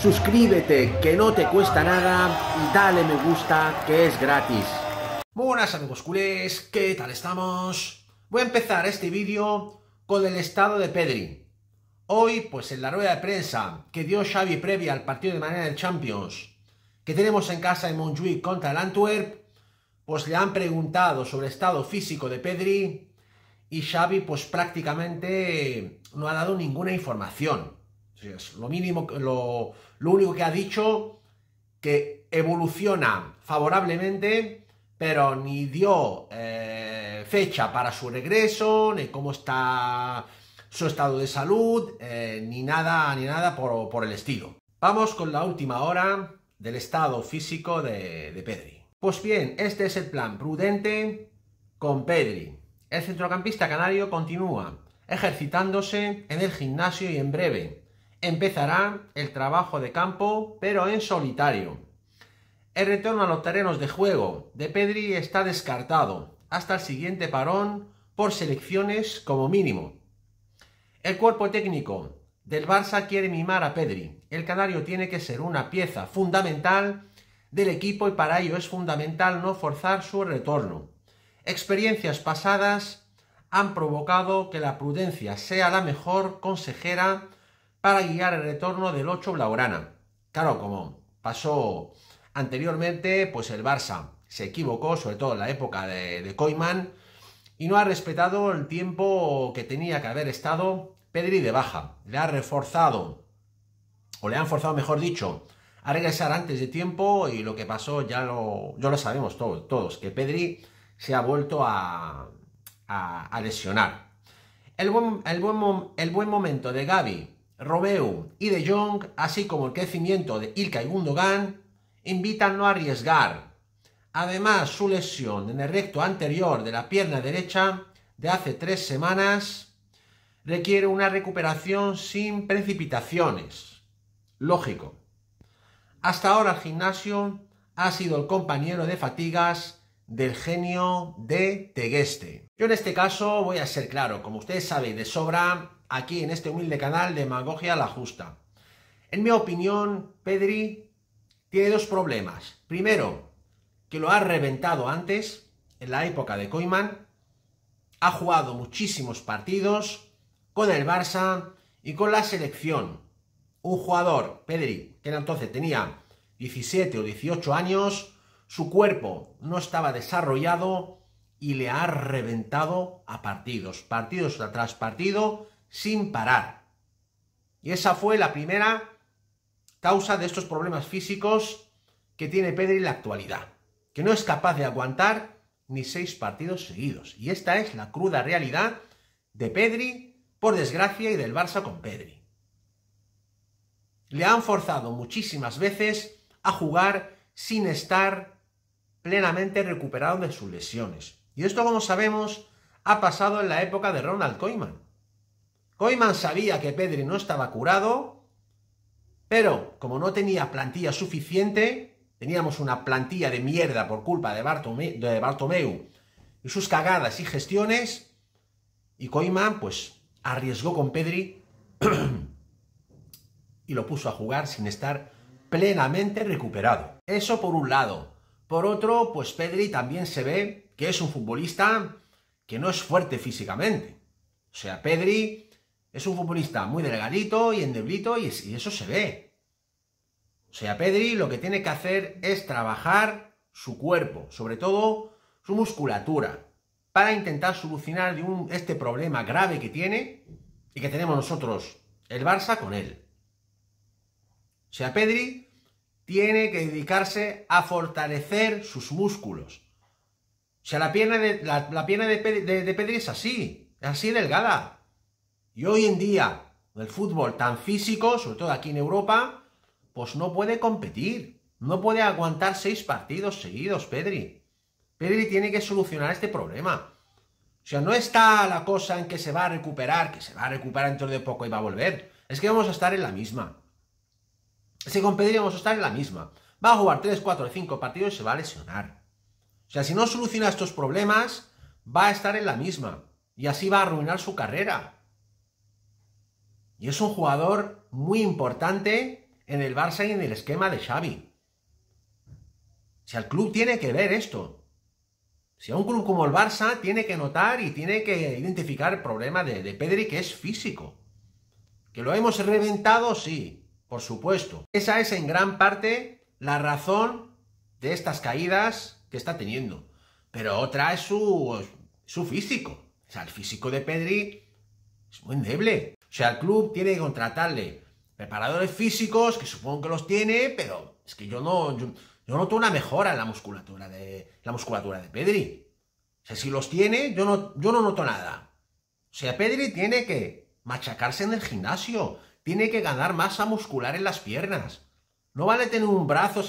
suscríbete que no te cuesta nada y dale me gusta que es gratis. Buenas amigos culés, ¿qué tal estamos? Voy a empezar este vídeo con el estado de Pedri. Hoy, pues en la rueda de prensa que dio Xavi previa al partido de mañana del Champions, que tenemos en casa en Montjuic contra el Antwerp, pues le han preguntado sobre el estado físico de Pedri y Xavi pues prácticamente no ha dado ninguna información. Es lo mínimo, lo, único que ha dicho que evoluciona favorablemente, pero ni dio eh, fecha para su regreso, ni cómo está su estado de salud, eh, ni nada, ni nada por, el estilo. Vamos con la última hora del estado físico de Pedri. Pues bien, este es el plan prudente con Pedri. El centrocampista canario continúa ejercitándose en el gimnasio y en breve Empezará el trabajo de campo, pero en solitario. El retorno a los terrenos de juego de Pedri está descartado hasta el siguiente parón por selecciones como mínimo. El cuerpo técnico del Barça quiere mimar a Pedri. El canario tiene que ser una pieza fundamental del equipo y para ello es fundamental no forzar su retorno. Experiencias pasadas han provocado que la prudencia sea la mejor consejera para guiar el retorno del 8 Blaugrana. Claro, como pasó anteriormente, pues el Barça se equivocó, sobre todo en la época de, de y no ha respetado el tiempo que tenía que haber estado Pedri de baja. Le ha reforzado, o le han forzado, mejor dicho, a regresar antes de tiempo y lo que pasó ya lo, lo sabemos todos, todos, que Pedri se ha vuelto a, lesionar. El buen, el buen momento de Gaby Romeo y De Jong, así como el crecimiento de Ilka y Gundogan, invitan a arriesgar. Además, su lesión en el recto anterior de la pierna derecha de hace tres semanas requiere una recuperación sin precipitaciones. Lógico. Hasta ahora el gimnasio ha sido el compañero de fatigas del genio de Tegueste. Yo en este caso voy a ser claro, como ustedes saben de sobra, aquí en este humilde canal Demagogia la Justa. En mi opinión, Pedri tiene dos problemas. Primero, que lo ha reventado antes, en la época de Koiman... Ha jugado muchísimos partidos con el Barça y con la selección. Un jugador, Pedri, que en entonces tenía 17 o 18 años, su cuerpo no estaba desarrollado y le ha reventado a partidos, partidos tras partido, sin parar. Y esa fue la primera causa de estos problemas físicos que tiene Pedri en la actualidad, que no es capaz de aguantar ni seis partidos seguidos. Y esta es la cruda realidad de Pedri, por desgracia, y del Barça con Pedri. Le han forzado muchísimas veces a jugar sin estar plenamente recuperado de sus lesiones. Y esto, como sabemos, ha pasado en la época de Ronald Koeman. Coiman sabía que Pedri no estaba curado, pero como no tenía plantilla suficiente, teníamos una plantilla de mierda por culpa de, Bartomeu y sus cagadas y gestiones, y Coiman pues arriesgó con Pedri y lo puso a jugar sin estar plenamente recuperado. Eso por un lado. Por otro, pues Pedri también se ve que es un futbolista que no es fuerte físicamente. O sea, Pedri es un futbolista muy delgadito y endeblito y, eso se ve. O sea, Pedri lo que tiene que hacer es trabajar su cuerpo, sobre todo su musculatura, para intentar solucionar este problema grave que tiene y que tenemos nosotros, el Barça, con él. O sea, Pedri tiene que dedicarse a fortalecer sus músculos. O sea, la pierna de, la, pierna de, Pedri, es así, así delgada. Y hoy en día, el fútbol tan físico, sobre todo aquí en Europa, pues no puede competir. No puede aguantar seis partidos seguidos, Pedri. Pedri tiene que solucionar este problema. O sea, no está la cosa en que se va a recuperar, que se va a recuperar dentro de poco y va a volver. Es que vamos a estar en la misma. Si con Pedri vamos a estar en la misma. Va a jugar 3, 4, 5 partidos y se va a lesionar. O sea, si no soluciona estos problemas, va a estar en la misma. Y así va a arruinar su carrera. Y es un jugador muy importante en el Barça y en el esquema de Xavi. Si al club tiene que ver esto. Si a un club como el Barça tiene que notar y tiene que identificar el problema de, Pedri que es físico. Que lo hemos reventado, sí, por supuesto. Esa es en gran parte la razón de estas caídas que está teniendo. Pero otra es su, su físico. O sea, el físico de Pedri es muy endeble. O sea, el club tiene que contratarle preparadores físicos, que supongo que los tiene, pero es que yo no, yo, noto una mejora en la musculatura de, la musculatura de Pedri. O sea, si los tiene, yo no, yo no noto nada. O sea, Pedri tiene que machacarse en el gimnasio, tiene que ganar masa muscular en las piernas. No vale tener un brazo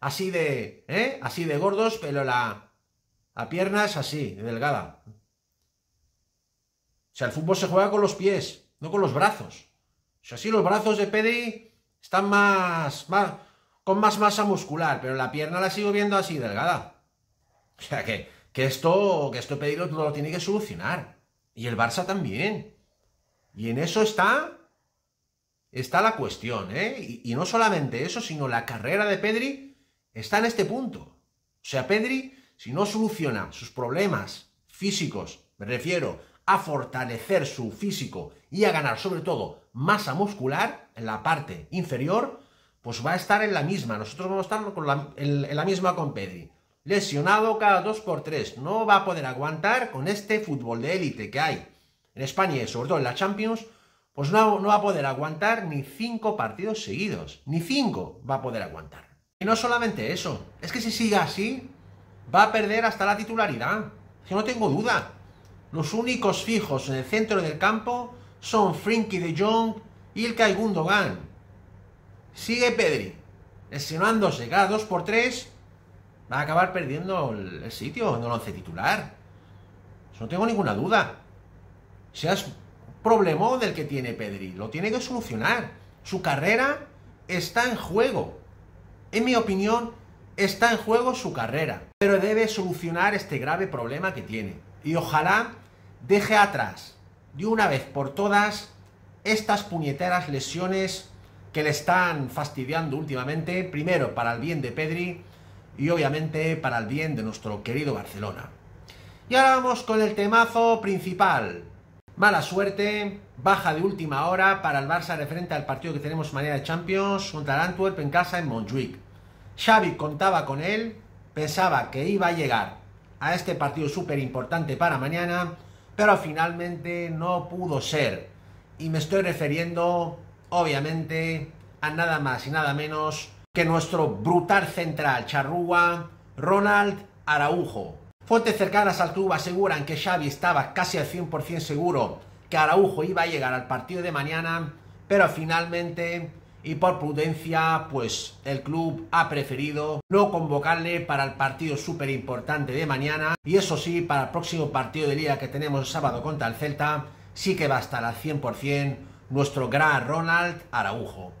así de, ¿eh? Así de gordos, pero la, la pierna es así, delgada. O sea, el fútbol se juega con los pies no con los brazos. o sea, sí, los brazos de Pedri están más, más, con más masa muscular, pero la pierna la sigo viendo así, delgada. O sea que, que esto, que esto Pedri lo, lo tiene que solucionar. Y el Barça también. Y en eso está, está la cuestión, ¿eh? Y, y no solamente eso, sino la carrera de Pedri está en este punto. O sea, Pedri, si no soluciona sus problemas físicos, me refiero a fortalecer su físico y a ganar sobre todo masa muscular en la parte inferior, pues va a estar en la misma. Nosotros vamos a estar en, la misma con Pedri. Lesionado cada 2 por 3 No va a poder aguantar con este fútbol de élite que hay en España y sobre todo en la Champions. Pues no, no va a poder aguantar ni 5 partidos seguidos. Ni 5 va a poder aguantar. Y no solamente eso. Es que si sigue así, va a perder hasta la titularidad. Yo no tengo duda. Los únicos fijos en el centro del campo son Frinky de Jong, el y Gundogan. Sigue Pedri, lesionándose cada 2 por 3 va a acabar perdiendo el sitio en el once titular. no tengo ninguna duda. Seas es un problema del que tiene Pedri. Lo tiene que solucionar. Su carrera está en juego. En mi opinión, está en juego su carrera. Pero debe solucionar este grave problema que tiene. Y ojalá deje atrás de una vez por todas estas puñeteras lesiones que le están fastidiando últimamente, primero para el bien de Pedri y obviamente para el bien de nuestro querido Barcelona. Y ahora vamos con el temazo principal. Mala suerte, baja de última hora para el Barça referente al partido que tenemos mañana de Champions contra el Antwerp en casa en Montjuic. Xavi contaba con él, pensaba que iba a llegar a este partido súper importante para mañana pero finalmente no pudo ser. Y me estoy refiriendo, obviamente, a nada más y nada menos que nuestro brutal central charrúa, Ronald Araujo. Fuentes cercanas al club aseguran que Xavi estaba casi al 100% seguro que Araujo iba a llegar al partido de mañana, pero finalmente y por prudencia pues el club ha preferido no convocarle para el partido súper importante de mañana y eso sí para el próximo partido de día que tenemos el sábado contra el Celta sí que va a estar al 100% nuestro gran Ronald Araujo.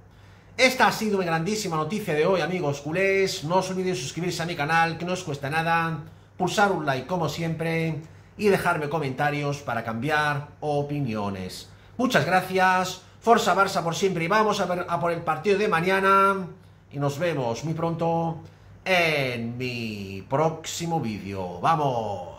Esta ha sido mi grandísima noticia de hoy amigos culés, no os olvidéis suscribirse a mi canal que no os cuesta nada, pulsar un like como siempre y dejarme comentarios para cambiar opiniones. Muchas gracias. Forza Barça por siempre y vamos a, ver, a por el partido de mañana. Y nos vemos muy pronto en mi próximo vídeo. ¡Vamos!